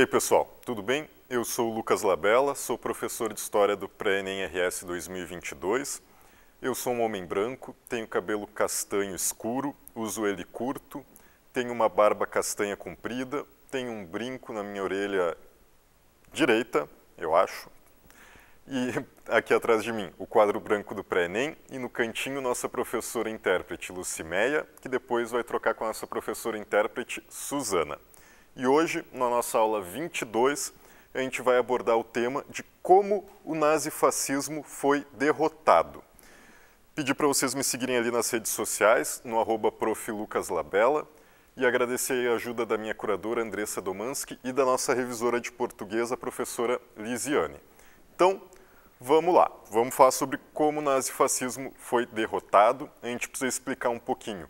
aí, pessoal, tudo bem? Eu sou o Lucas Labella, sou professor de História do Pré-ENEM RS 2022. Eu sou um homem branco, tenho cabelo castanho escuro, uso ele curto, tenho uma barba castanha comprida, tenho um brinco na minha orelha direita, eu acho, e aqui atrás de mim, o quadro branco do pré-ENEM e no cantinho nossa professora intérprete Lucimeia, que depois vai trocar com a nossa professora intérprete Suzana. E hoje, na nossa aula 22, a gente vai abordar o tema de como o nazifascismo foi derrotado. Pedi para vocês me seguirem ali nas redes sociais, no arroba e agradecer a ajuda da minha curadora Andressa Domanski e da nossa revisora de português, a professora Lisiane. Então, vamos lá, vamos falar sobre como o nazifascismo foi derrotado. A gente precisa explicar um pouquinho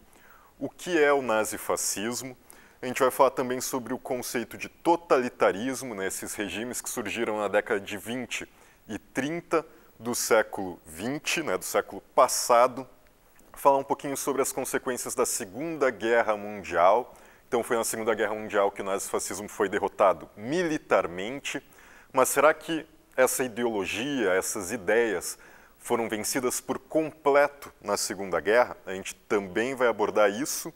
o que é o nazifascismo, a gente vai falar também sobre o conceito de totalitarismo, né, esses regimes que surgiram na década de 20 e 30 do século 20, né, do século passado. Falar um pouquinho sobre as consequências da Segunda Guerra Mundial. Então, foi na Segunda Guerra Mundial que o nazifascismo foi derrotado militarmente. Mas será que essa ideologia, essas ideias, foram vencidas por completo na Segunda Guerra? A gente também vai abordar isso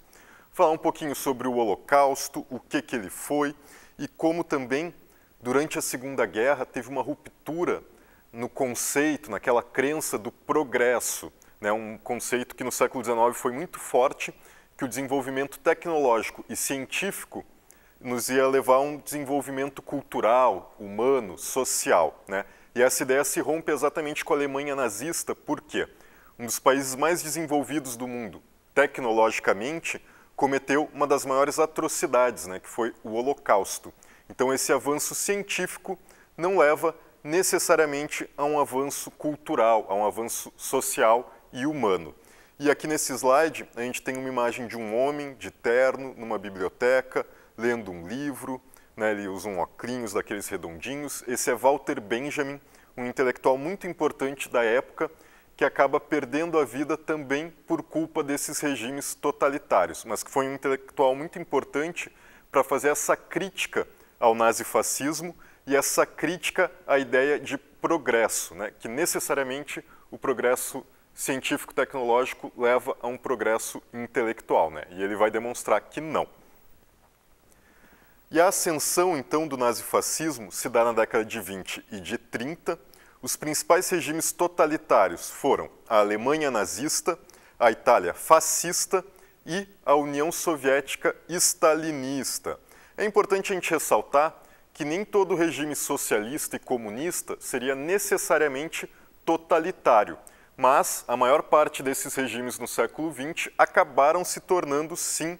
falar um pouquinho sobre o Holocausto, o que, que ele foi e como também, durante a Segunda Guerra, teve uma ruptura no conceito, naquela crença do progresso, né? um conceito que no século XIX foi muito forte, que o desenvolvimento tecnológico e científico nos ia levar a um desenvolvimento cultural, humano, social. Né? E essa ideia se rompe exatamente com a Alemanha nazista, por quê? Um dos países mais desenvolvidos do mundo tecnologicamente, cometeu uma das maiores atrocidades, né, que foi o Holocausto. Então, esse avanço científico não leva necessariamente a um avanço cultural, a um avanço social e humano. E aqui nesse slide, a gente tem uma imagem de um homem de terno numa biblioteca, lendo um livro, né, ele usa um óculos daqueles redondinhos. Esse é Walter Benjamin, um intelectual muito importante da época que acaba perdendo a vida também por culpa desses regimes totalitários, mas que foi um intelectual muito importante para fazer essa crítica ao nazifascismo e essa crítica à ideia de progresso, né? que necessariamente o progresso científico-tecnológico leva a um progresso intelectual, né? e ele vai demonstrar que não. E a ascensão, então, do nazifascismo se dá na década de 20 e de 30, os principais regimes totalitários foram a Alemanha nazista, a Itália fascista e a União Soviética stalinista. É importante a gente ressaltar que nem todo regime socialista e comunista seria necessariamente totalitário, mas a maior parte desses regimes no século XX acabaram se tornando, sim,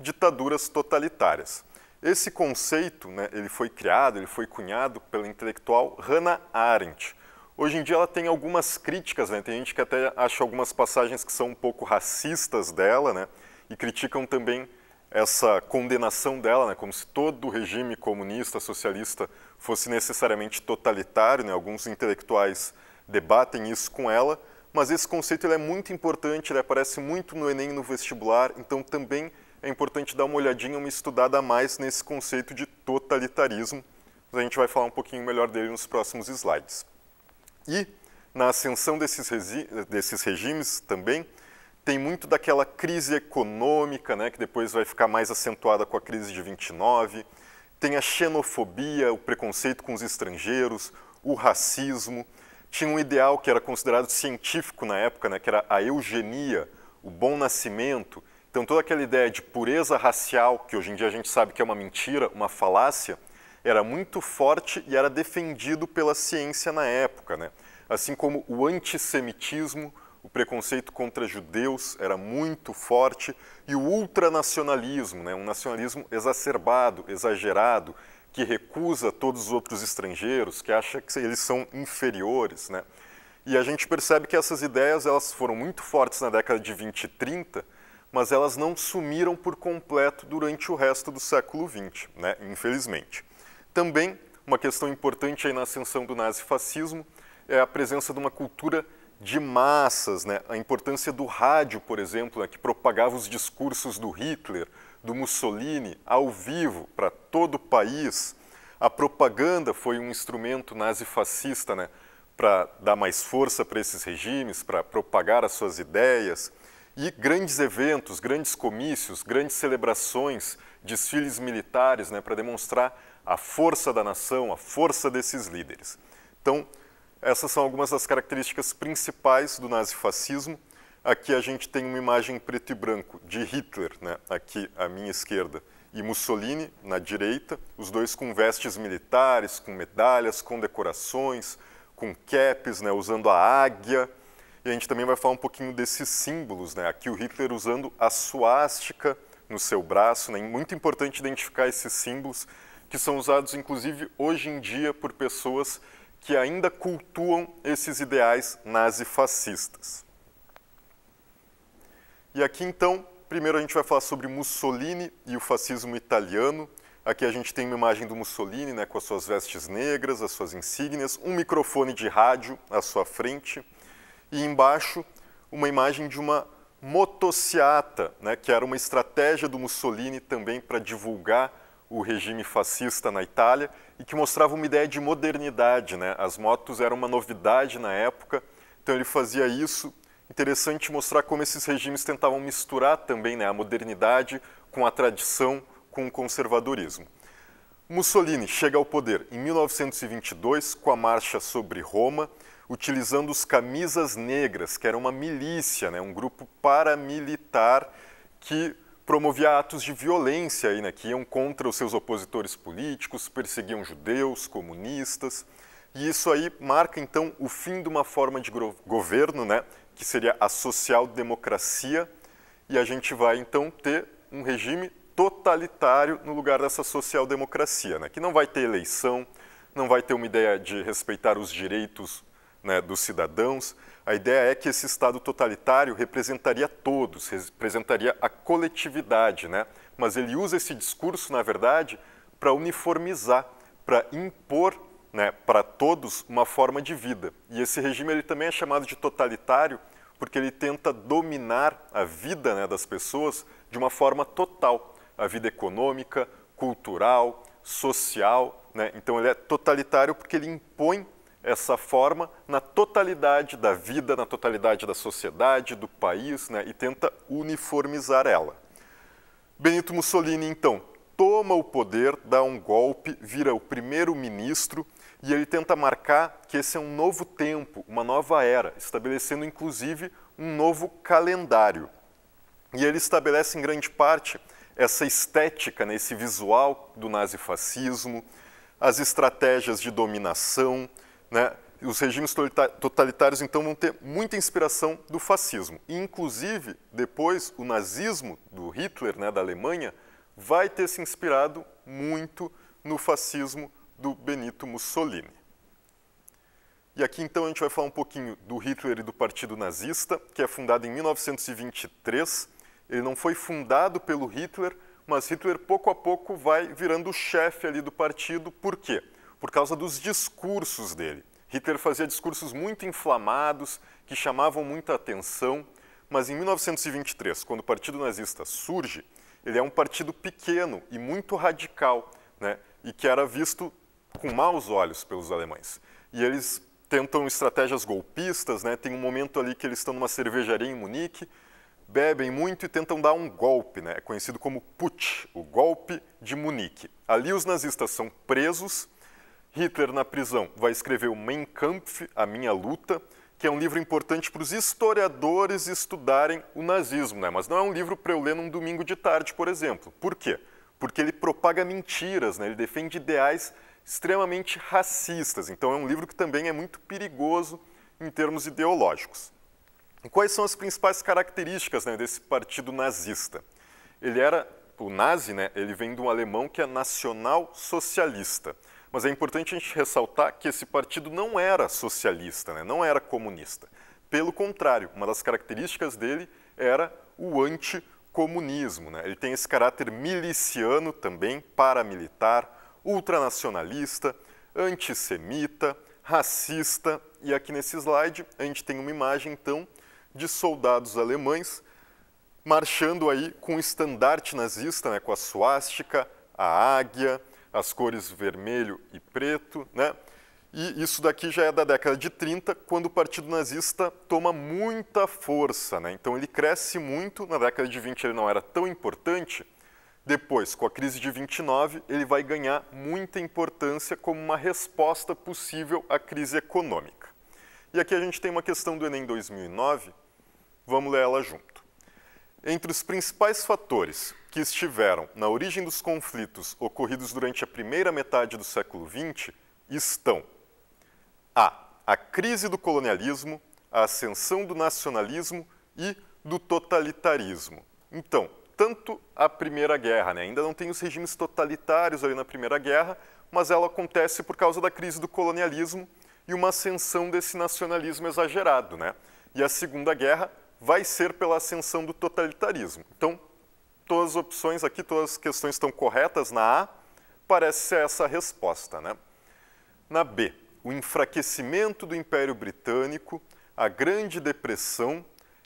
ditaduras totalitárias. Esse conceito né, ele foi criado, ele foi cunhado pela intelectual Hannah Arendt, Hoje em dia ela tem algumas críticas, né? Tem gente que até acha algumas passagens que são um pouco racistas dela, né? E criticam também essa condenação dela, né? Como se todo o regime comunista, socialista fosse necessariamente totalitário, né? Alguns intelectuais debatem isso com ela, mas esse conceito ele é muito importante, ele aparece muito no Enem no vestibular, então também é importante dar uma olhadinha, uma estudada a mais nesse conceito de totalitarismo. Mas a gente vai falar um pouquinho melhor dele nos próximos slides. E na ascensão desses, desses regimes também tem muito daquela crise econômica, né, que depois vai ficar mais acentuada com a crise de 29. Tem a xenofobia, o preconceito com os estrangeiros, o racismo. Tinha um ideal que era considerado científico na época, né, que era a eugenia, o bom nascimento. Então, toda aquela ideia de pureza racial, que hoje em dia a gente sabe que é uma mentira, uma falácia, era muito forte e era defendido pela ciência na época, né? assim como o antissemitismo, o preconceito contra judeus era muito forte e o ultranacionalismo, né? um nacionalismo exacerbado, exagerado, que recusa todos os outros estrangeiros, que acha que eles são inferiores. Né? E a gente percebe que essas ideias elas foram muito fortes na década de 20 e 30, mas elas não sumiram por completo durante o resto do século 20, né? infelizmente. Também, uma questão importante aí na ascensão do nazifascismo é a presença de uma cultura de massas, né? a importância do rádio, por exemplo, né? que propagava os discursos do Hitler, do Mussolini, ao vivo, para todo o país. A propaganda foi um instrumento nazifascista né? para dar mais força para esses regimes, para propagar as suas ideias. E grandes eventos, grandes comícios, grandes celebrações, desfiles militares né? para demonstrar a força da nação, a força desses líderes. Então, essas são algumas das características principais do nazifascismo. Aqui a gente tem uma imagem preto e branco de Hitler, né, aqui à minha esquerda, e Mussolini na direita, os dois com vestes militares, com medalhas, com decorações, com caps, né, usando a águia. E a gente também vai falar um pouquinho desses símbolos, né? Aqui o Hitler usando a suástica no seu braço, né? Muito importante identificar esses símbolos que são usados inclusive hoje em dia por pessoas que ainda cultuam esses ideais nazifascistas. E aqui então, primeiro a gente vai falar sobre Mussolini e o fascismo italiano. Aqui a gente tem uma imagem do Mussolini, né, com as suas vestes negras, as suas insígnias, um microfone de rádio à sua frente e embaixo uma imagem de uma motociata, né, que era uma estratégia do Mussolini também para divulgar o regime fascista na Itália e que mostrava uma ideia de modernidade. Né? As motos eram uma novidade na época, então ele fazia isso. Interessante mostrar como esses regimes tentavam misturar também né, a modernidade com a tradição, com o conservadorismo. Mussolini chega ao poder em 1922 com a marcha sobre Roma, utilizando os camisas negras, que era uma milícia, né, um grupo paramilitar que promovia atos de violência aí, né, que iam contra os seus opositores políticos, perseguiam judeus, comunistas. E isso aí marca então o fim de uma forma de governo, né, que seria a social-democracia, e a gente vai então ter um regime totalitário no lugar dessa social-democracia, né, que não vai ter eleição, não vai ter uma ideia de respeitar os direitos né, dos cidadãos. A ideia é que esse Estado totalitário representaria todos, representaria a coletividade, né? mas ele usa esse discurso, na verdade, para uniformizar, para impor né, para todos uma forma de vida. E esse regime ele também é chamado de totalitário porque ele tenta dominar a vida né, das pessoas de uma forma total, a vida econômica, cultural, social. Né? Então ele é totalitário porque ele impõe essa forma na totalidade da vida, na totalidade da sociedade, do país, né, e tenta uniformizar ela. Benito Mussolini, então, toma o poder, dá um golpe, vira o primeiro-ministro e ele tenta marcar que esse é um novo tempo, uma nova era, estabelecendo inclusive um novo calendário. E ele estabelece em grande parte essa estética, né, esse visual do nazifascismo, as estratégias de dominação, né? Os regimes totalitários, então, vão ter muita inspiração do fascismo. E, inclusive, depois, o nazismo do Hitler, né, da Alemanha, vai ter se inspirado muito no fascismo do Benito Mussolini. E aqui então a gente vai falar um pouquinho do Hitler e do Partido Nazista, que é fundado em 1923. Ele não foi fundado pelo Hitler, mas Hitler pouco a pouco vai virando o chefe ali do partido. Por quê? por causa dos discursos dele. Hitler fazia discursos muito inflamados, que chamavam muita atenção, mas em 1923, quando o Partido Nazista surge, ele é um partido pequeno e muito radical, né? e que era visto com maus olhos pelos alemães. E eles tentam estratégias golpistas, né? tem um momento ali que eles estão numa cervejaria em Munique, bebem muito e tentam dar um golpe, né? É conhecido como putsch, o golpe de Munique. Ali os nazistas são presos Hitler na prisão vai escrever o Mein Kampf, A Minha Luta, que é um livro importante para os historiadores estudarem o nazismo, né? mas não é um livro para eu ler num domingo de tarde, por exemplo. Por quê? Porque ele propaga mentiras, né? ele defende ideais extremamente racistas. Então é um livro que também é muito perigoso em termos ideológicos. E quais são as principais características né, desse partido nazista? Ele era, o nazi, né, ele vem de um alemão que é nacional socialista. Mas é importante a gente ressaltar que esse partido não era socialista, né? não era comunista. Pelo contrário, uma das características dele era o anticomunismo. Né? Ele tem esse caráter miliciano também, paramilitar, ultranacionalista, antissemita, racista. E aqui nesse slide a gente tem uma imagem, então, de soldados alemães marchando aí com o estandarte nazista, né, com a suástica, a águia, as cores vermelho e preto, né? E isso daqui já é da década de 30, quando o Partido Nazista toma muita força, né? Então ele cresce muito, na década de 20 ele não era tão importante. Depois, com a crise de 29, ele vai ganhar muita importância como uma resposta possível à crise econômica. E aqui a gente tem uma questão do Enem 2009, vamos ler ela junto. Entre os principais fatores que estiveram na origem dos conflitos ocorridos durante a primeira metade do século XX estão a. a crise do colonialismo, a ascensão do nacionalismo e do totalitarismo. Então, tanto a Primeira Guerra, né? ainda não tem os regimes totalitários ali na Primeira Guerra, mas ela acontece por causa da crise do colonialismo e uma ascensão desse nacionalismo exagerado. Né? E a Segunda Guerra vai ser pela ascensão do totalitarismo. Então, todas as opções aqui, todas as questões estão corretas na A, parece ser essa a resposta. Né? Na B, o enfraquecimento do Império Britânico, a Grande Depressão,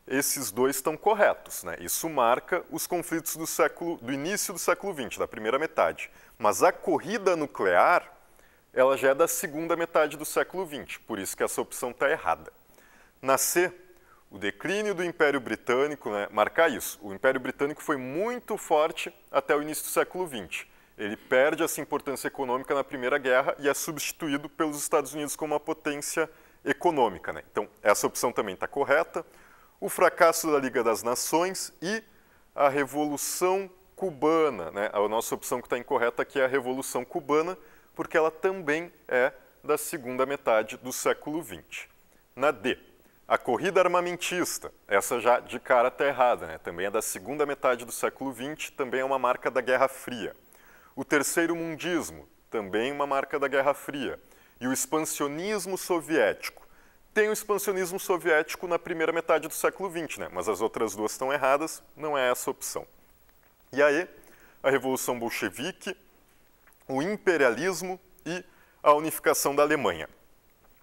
esses dois estão corretos. Né? Isso marca os conflitos do, século, do início do século XX, da primeira metade. Mas a corrida nuclear, ela já é da segunda metade do século XX, por isso que essa opção está errada. Na C, o declínio do Império Britânico, né, marcar isso, o Império Britânico foi muito forte até o início do século XX. Ele perde essa importância econômica na Primeira Guerra e é substituído pelos Estados Unidos como uma potência econômica. Né? Então, essa opção também está correta. O fracasso da Liga das Nações e a Revolução Cubana. Né? A nossa opção que está incorreta aqui é a Revolução Cubana, porque ela também é da segunda metade do século XX. Na D, a corrida armamentista, essa já de cara está errada, né? também é da segunda metade do século XX, também é uma marca da Guerra Fria. O terceiro mundismo, também uma marca da Guerra Fria. E o expansionismo soviético. Tem o expansionismo soviético na primeira metade do século XX, né? mas as outras duas estão erradas, não é essa a opção. E aí, a Revolução Bolchevique, o imperialismo e a unificação da Alemanha.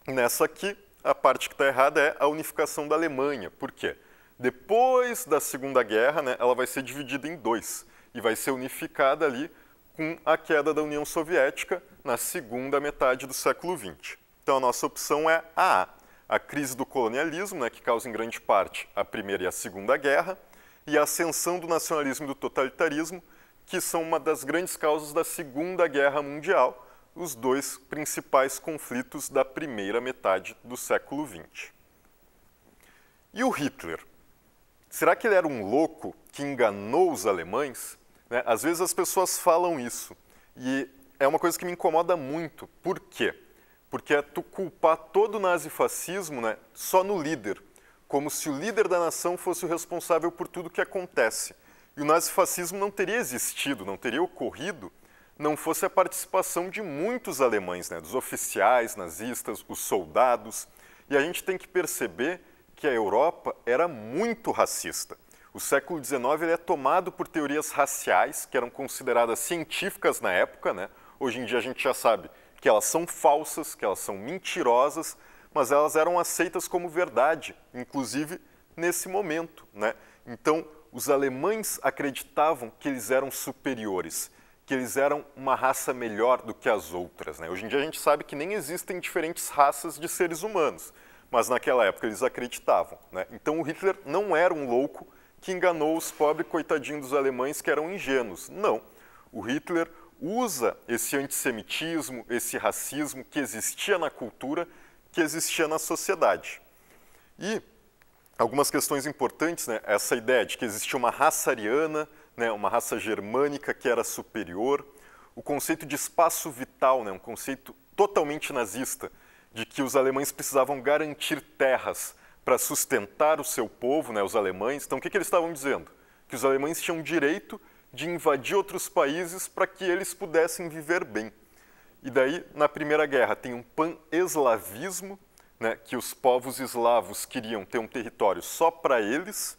Nessa aqui, a parte que está errada é a unificação da Alemanha. Por quê? Depois da Segunda Guerra, né, ela vai ser dividida em dois e vai ser unificada ali com a queda da União Soviética na segunda metade do século XX. Então a nossa opção é a A, a crise do colonialismo, né, que causa em grande parte a Primeira e a Segunda Guerra, e a ascensão do nacionalismo e do totalitarismo, que são uma das grandes causas da Segunda Guerra Mundial, os dois principais conflitos da primeira metade do século XX. E o Hitler? Será que ele era um louco que enganou os alemães? Né? Às vezes as pessoas falam isso e é uma coisa que me incomoda muito. Por quê? Porque é tu culpar todo o nazifascismo né, só no líder, como se o líder da nação fosse o responsável por tudo que acontece. E o nazifascismo não teria existido, não teria ocorrido não fosse a participação de muitos alemães, né, dos oficiais nazistas, os soldados. E a gente tem que perceber que a Europa era muito racista. O século XIX é tomado por teorias raciais, que eram consideradas científicas na época. Né? Hoje em dia a gente já sabe que elas são falsas, que elas são mentirosas, mas elas eram aceitas como verdade, inclusive nesse momento. Né? Então, os alemães acreditavam que eles eram superiores que eles eram uma raça melhor do que as outras. Né? Hoje em dia a gente sabe que nem existem diferentes raças de seres humanos, mas naquela época eles acreditavam. Né? Então o Hitler não era um louco que enganou os pobres coitadinhos dos alemães que eram ingênuos. Não. O Hitler usa esse antissemitismo, esse racismo que existia na cultura, que existia na sociedade. E algumas questões importantes, né? essa ideia de que existia uma raça ariana, né, uma raça germânica que era superior, o conceito de espaço vital, né, um conceito totalmente nazista, de que os alemães precisavam garantir terras para sustentar o seu povo, né, os alemães. Então, o que, que eles estavam dizendo? Que os alemães tinham direito de invadir outros países para que eles pudessem viver bem. E daí, na Primeira Guerra, tem um pan-eslavismo, né, que os povos eslavos queriam ter um território só para eles,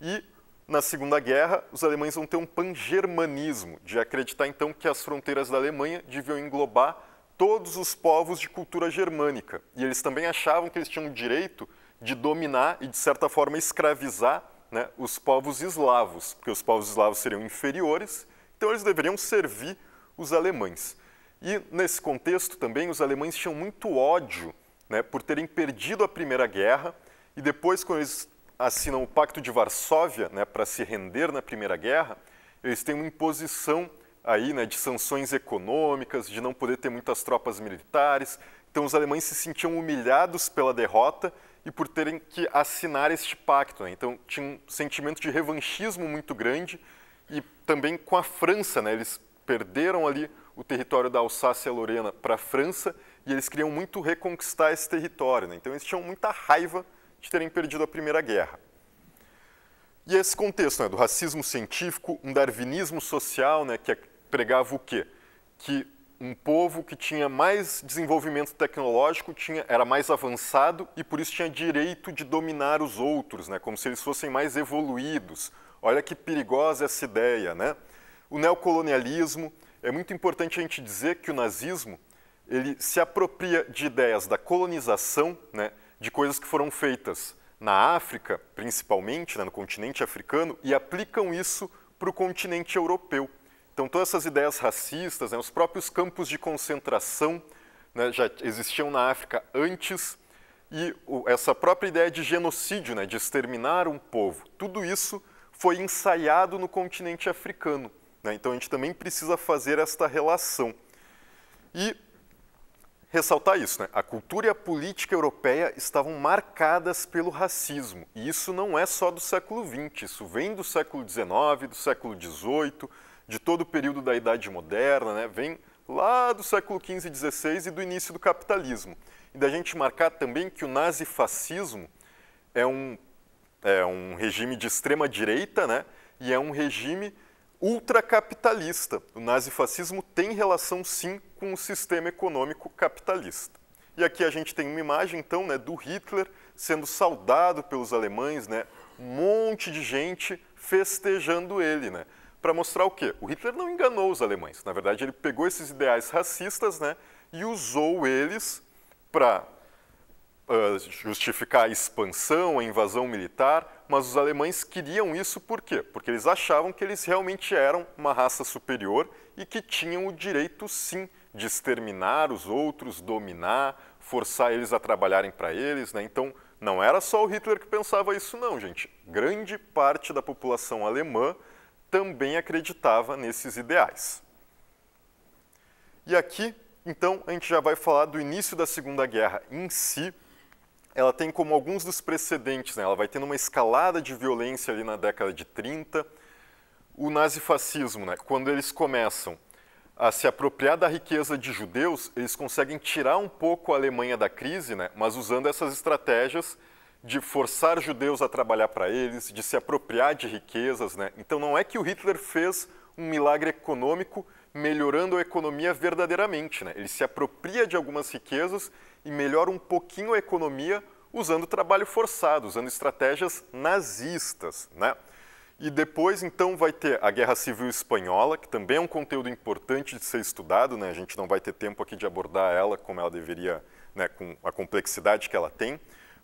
e na Segunda Guerra, os alemães vão ter um pangermanismo, de acreditar então que as fronteiras da Alemanha deviam englobar todos os povos de cultura germânica. E eles também achavam que eles tinham o direito de dominar e, de certa forma, escravizar né, os povos eslavos, porque os povos eslavos seriam inferiores, então eles deveriam servir os alemães. E, nesse contexto também, os alemães tinham muito ódio né, por terem perdido a Primeira Guerra e depois, quando eles assinam o Pacto de Varsóvia né, para se render na Primeira Guerra, eles têm uma imposição aí, né, de sanções econômicas, de não poder ter muitas tropas militares. Então, os alemães se sentiam humilhados pela derrota e por terem que assinar este pacto. Né? Então, tinha um sentimento de revanchismo muito grande e também com a França. Né? Eles perderam ali o território da Alsácia-Lorena para a França e eles queriam muito reconquistar esse território. Né? Então, eles tinham muita raiva de terem perdido a Primeira Guerra. E esse contexto né, do racismo científico, um darwinismo social, né, que é, pregava o quê? Que um povo que tinha mais desenvolvimento tecnológico tinha, era mais avançado e por isso tinha direito de dominar os outros, né, como se eles fossem mais evoluídos. Olha que perigosa essa ideia, né? O neocolonialismo, é muito importante a gente dizer que o nazismo, ele se apropria de ideias da colonização, né, de coisas que foram feitas na África, principalmente, né, no continente africano, e aplicam isso para o continente europeu. Então, todas essas ideias racistas, né, os próprios campos de concentração né, já existiam na África antes, e o, essa própria ideia de genocídio, né, de exterminar um povo, tudo isso foi ensaiado no continente africano. Né. Então, a gente também precisa fazer esta relação. E ressaltar isso, né? A cultura e a política europeia estavam marcadas pelo racismo. E isso não é só do século XX, isso vem do século XIX, do século XVIII, de todo o período da Idade Moderna, né? Vem lá do século XV e XVI e do início do capitalismo. E da gente marcar também que o nazifascismo é um, é um regime de extrema direita, né? E é um regime ultracapitalista. O nazifascismo tem relação, sim, com o sistema econômico capitalista. E aqui a gente tem uma imagem, então, né, do Hitler sendo saudado pelos alemães, né, um monte de gente festejando ele, né, para mostrar o quê? O Hitler não enganou os alemães. Na verdade, ele pegou esses ideais racistas né, e usou eles para uh, ah, justificar a expansão, a invasão militar, mas os alemães queriam isso por quê? Porque eles achavam que eles realmente eram uma raça superior e que tinham o direito, sim, de exterminar os outros, dominar, forçar eles a trabalharem para eles. Né? Então, não era só o Hitler que pensava isso, não, gente. Grande parte da população alemã também acreditava nesses ideais. E aqui, então, a gente já vai falar do início da Segunda Guerra em si ela tem como alguns dos precedentes, né? ela vai tendo uma escalada de violência ali na década de 30, o nazifascismo, né? quando eles começam a se apropriar da riqueza de judeus, eles conseguem tirar um pouco a Alemanha da crise, né? mas usando essas estratégias de forçar judeus a trabalhar para eles, de se apropriar de riquezas. Né? Então não é que o Hitler fez um milagre econômico, melhorando a economia verdadeiramente. Né? Ele se apropria de algumas riquezas e melhora um pouquinho a economia usando trabalho forçado, usando estratégias nazistas. Né? E depois, então, vai ter a Guerra Civil Espanhola, que também é um conteúdo importante de ser estudado, né? a gente não vai ter tempo aqui de abordar ela como ela deveria, né? com a complexidade que ela tem,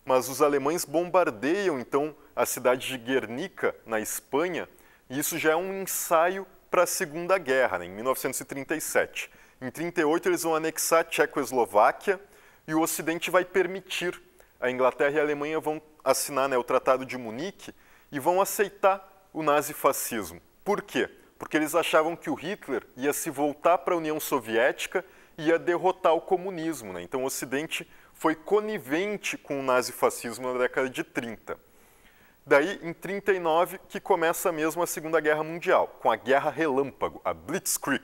mas os alemães bombardeiam, então, a cidade de Guernica, na Espanha, e isso já é um ensaio para a Segunda Guerra, né, em 1937. Em 1938, eles vão anexar a Tchecoslováquia e o Ocidente vai permitir. A Inglaterra e a Alemanha vão assinar né, o Tratado de Munique e vão aceitar o nazifascismo. Por quê? Porque eles achavam que o Hitler ia se voltar para a União Soviética e ia derrotar o comunismo. Né? Então, o Ocidente foi conivente com o nazifascismo na década de 30. Daí, em 39, que começa mesmo a Segunda Guerra Mundial, com a Guerra Relâmpago, a Blitzkrieg,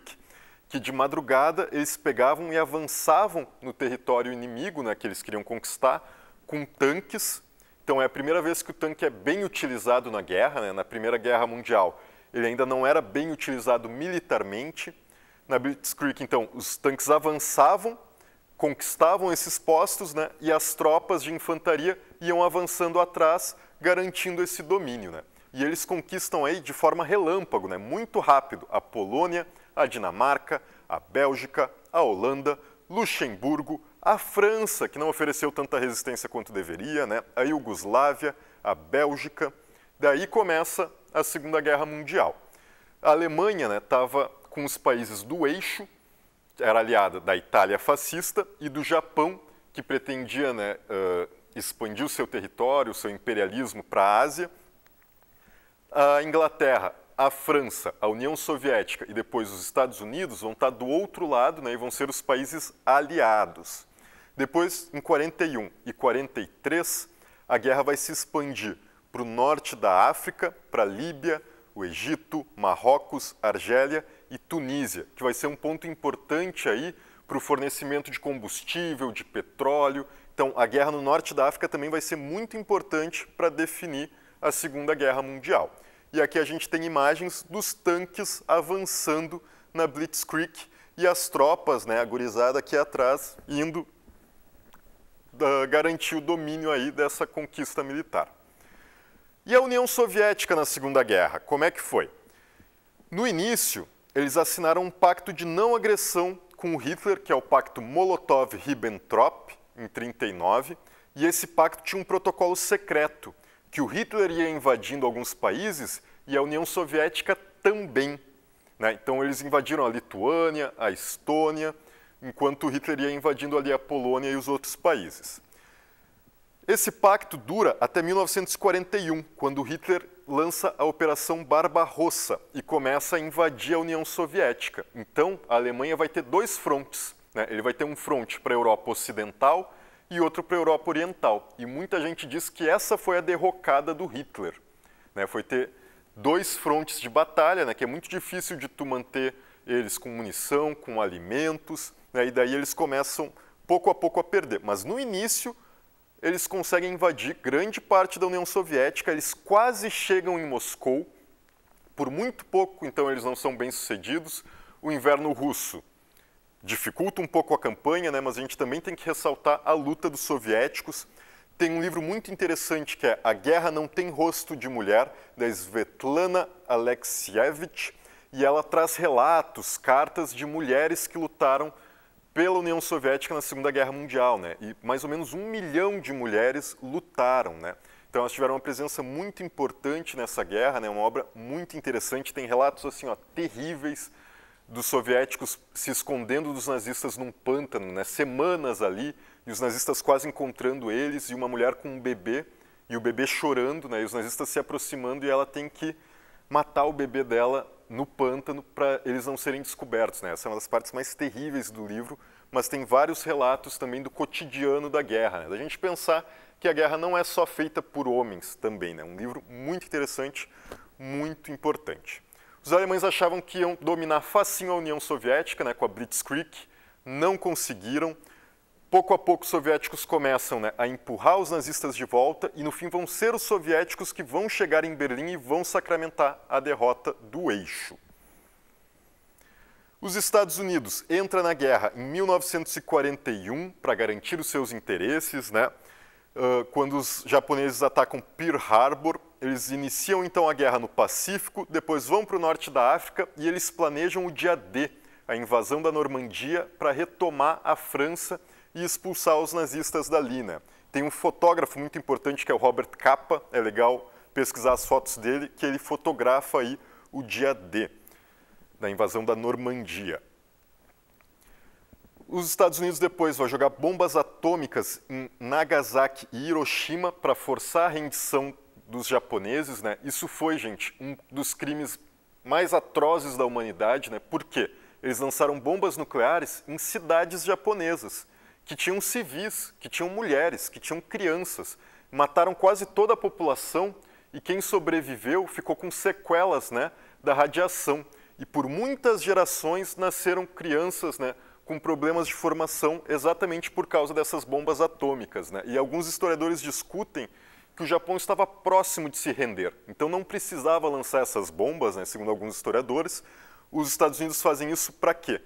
que de madrugada eles pegavam e avançavam no território inimigo, né, que eles queriam conquistar, com tanques. Então, é a primeira vez que o tanque é bem utilizado na guerra, né? na Primeira Guerra Mundial. Ele ainda não era bem utilizado militarmente. Na Blitzkrieg, então, os tanques avançavam conquistavam esses postos né, e as tropas de infantaria iam avançando atrás, garantindo esse domínio. Né? E eles conquistam aí de forma relâmpago, né? muito rápido, a Polônia, a Dinamarca, a Bélgica, a Holanda, Luxemburgo, a França, que não ofereceu tanta resistência quanto deveria, né? a Iugoslávia, a Bélgica. Daí começa a Segunda Guerra Mundial. A Alemanha estava né, com os países do eixo, era aliada da Itália fascista e do Japão, que pretendia né, uh, expandiu seu território, seu imperialismo para a Ásia. A Inglaterra, a França, a União Soviética e depois os Estados Unidos vão estar do outro lado né, e vão ser os países aliados. Depois, em 41 e 43, a guerra vai se expandir para o norte da África, para a Líbia, o Egito, Marrocos, Argélia e Tunísia, que vai ser um ponto importante aí para o fornecimento de combustível, de petróleo então, a guerra no norte da África também vai ser muito importante para definir a Segunda Guerra Mundial. E aqui a gente tem imagens dos tanques avançando na Blitzkrieg e as tropas, né, a gurizada aqui atrás, indo uh, garantir o domínio aí dessa conquista militar. E a União Soviética na Segunda Guerra, como é que foi? No início, eles assinaram um pacto de não agressão com Hitler, que é o pacto Molotov-Ribbentrop, em 39, e esse pacto tinha um protocolo secreto, que o Hitler ia invadindo alguns países e a União Soviética também. Né? Então eles invadiram a Lituânia, a Estônia, enquanto Hitler ia invadindo ali a Polônia e os outros países. Esse pacto dura até 1941, quando Hitler lança a Operação Barbarossa e começa a invadir a União Soviética. Então, a Alemanha vai ter dois frontes. Né? Ele vai ter um fronte para a Europa Ocidental e outro para a Europa Oriental. E muita gente diz que essa foi a derrocada do Hitler. Né? Foi ter dois frontes de batalha, né? que é muito difícil de tu manter eles com munição, com alimentos, né? e daí eles começam pouco a pouco a perder. Mas no início eles conseguem invadir grande parte da União Soviética, eles quase chegam em Moscou, por muito pouco, então eles não são bem sucedidos. O inverno russo dificulta um pouco a campanha, né, mas a gente também tem que ressaltar a luta dos soviéticos. Tem um livro muito interessante que é A Guerra Não Tem Rosto de Mulher, da Svetlana Alexievich, e ela traz relatos, cartas de mulheres que lutaram pela União Soviética na Segunda Guerra Mundial, né? E mais ou menos um milhão de mulheres lutaram, né? Então elas tiveram uma presença muito importante nessa guerra, né? Uma obra muito interessante, tem relatos assim, ó, terríveis dos soviéticos se escondendo dos nazistas num pântano, né? semanas ali, e os nazistas quase encontrando eles, e uma mulher com um bebê, e o bebê chorando, né? e os nazistas se aproximando, e ela tem que matar o bebê dela no pântano para eles não serem descobertos. Né? Essa é uma das partes mais terríveis do livro, mas tem vários relatos também do cotidiano da guerra, né? da gente pensar que a guerra não é só feita por homens também. É né? um livro muito interessante, muito importante. Os alemães achavam que iam dominar facinho a União Soviética, né, com a Blitzkrieg, não conseguiram. Pouco a pouco os soviéticos começam né, a empurrar os nazistas de volta e no fim vão ser os soviéticos que vão chegar em Berlim e vão sacramentar a derrota do eixo. Os Estados Unidos entra na guerra em 1941 para garantir os seus interesses, né? quando os japoneses atacam Pearl Harbor, eles iniciam então a guerra no Pacífico, depois vão para o norte da África e eles planejam o dia D, a invasão da Normandia, para retomar a França e expulsar os nazistas dali. Né? Tem um fotógrafo muito importante que é o Robert Capa, é legal pesquisar as fotos dele, que ele fotografa aí o dia D da invasão da Normandia. Os Estados Unidos depois vão jogar bombas atômicas em Nagasaki e Hiroshima para forçar a rendição dos japoneses, né? Isso foi, gente, um dos crimes mais atrozes da humanidade, né? Por quê? Eles lançaram bombas nucleares em cidades japonesas, que tinham civis, que tinham mulheres, que tinham crianças. Mataram quase toda a população e quem sobreviveu ficou com sequelas, né, da radiação. E por muitas gerações nasceram crianças, né, com problemas de formação exatamente por causa dessas bombas atômicas. Né? E alguns historiadores discutem que o Japão estava próximo de se render, então não precisava lançar essas bombas, né, segundo alguns historiadores. Os Estados Unidos fazem isso para quê?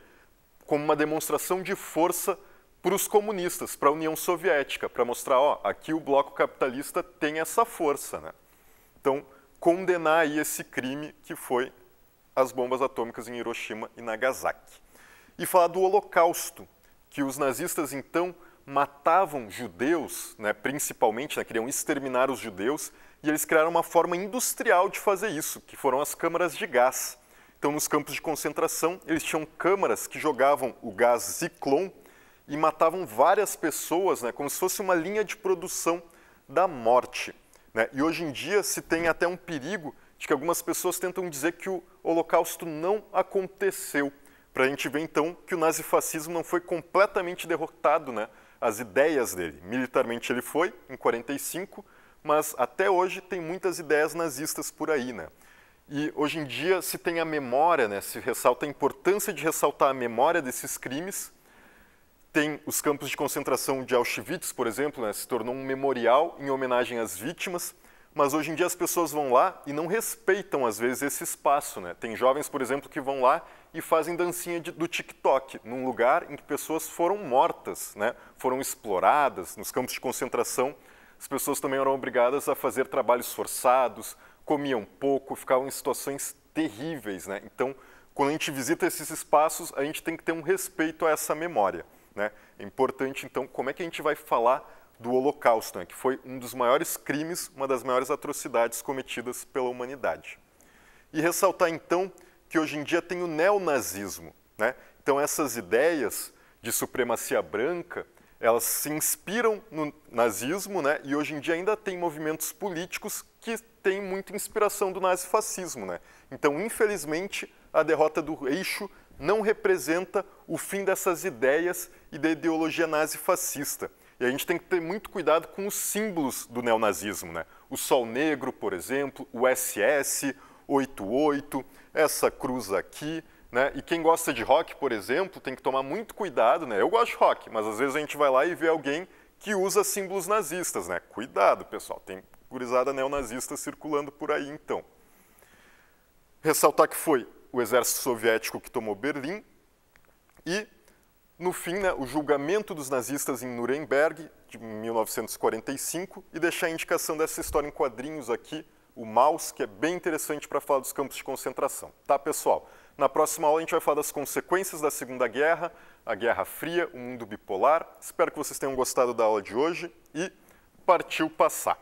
Como uma demonstração de força para os comunistas, para a União Soviética, para mostrar, ó, aqui o bloco capitalista tem essa força, né? Então, condenar aí esse crime que foi as bombas atômicas em Hiroshima e Nagasaki. E falar do Holocausto, que os nazistas então matavam judeus, né, principalmente, né, queriam exterminar os judeus, e eles criaram uma forma industrial de fazer isso, que foram as câmaras de gás. Então, nos campos de concentração, eles tinham câmaras que jogavam o gás Ziclon e matavam várias pessoas, né, como se fosse uma linha de produção da morte. Né? E hoje em dia se tem até um perigo de que algumas pessoas tentam dizer que o Holocausto não aconteceu. Para a gente ver então que o nazifascismo não foi completamente derrotado, né? as ideias dele. Militarmente ele foi, em 45, mas até hoje tem muitas ideias nazistas por aí, né? E hoje em dia se tem a memória, né? Se ressalta a importância de ressaltar a memória desses crimes. Tem os campos de concentração de Auschwitz, por exemplo, né? se tornou um memorial em homenagem às vítimas. Mas hoje em dia as pessoas vão lá e não respeitam, às vezes, esse espaço. Né? Tem jovens, por exemplo, que vão lá e fazem dancinha de, do TikTok, num lugar em que pessoas foram mortas, né? foram exploradas, nos campos de concentração, as pessoas também eram obrigadas a fazer trabalhos forçados, comiam pouco, ficavam em situações terríveis. Né? Então, quando a gente visita esses espaços, a gente tem que ter um respeito a essa memória. Né? É importante, então, como é que a gente vai falar do Holocausto, né, que foi um dos maiores crimes, uma das maiores atrocidades cometidas pela humanidade. E ressaltar, então, que hoje em dia tem o neonazismo. Né? Então, essas ideias de supremacia branca, elas se inspiram no nazismo, né? e hoje em dia ainda tem movimentos políticos que têm muita inspiração do nazifascismo. Né? Então, infelizmente, a derrota do eixo não representa o fim dessas ideias e da ideologia nazifascista. E a gente tem que ter muito cuidado com os símbolos do neonazismo, né? O sol negro, por exemplo, o SS, 88, essa cruz aqui. Né? E quem gosta de rock, por exemplo, tem que tomar muito cuidado, né? Eu gosto de rock, mas às vezes a gente vai lá e vê alguém que usa símbolos nazistas, né? Cuidado, pessoal, tem gurizada neonazista circulando por aí, então. Ressaltar que foi o exército soviético que tomou Berlim e, no fim, né, o julgamento dos nazistas em Nuremberg, de 1945, e deixar a indicação dessa história em quadrinhos aqui, o mouse, que é bem interessante para falar dos campos de concentração. Tá, pessoal? Na próxima aula a gente vai falar das consequências da Segunda Guerra, a Guerra Fria, o mundo bipolar. Espero que vocês tenham gostado da aula de hoje e partiu passar.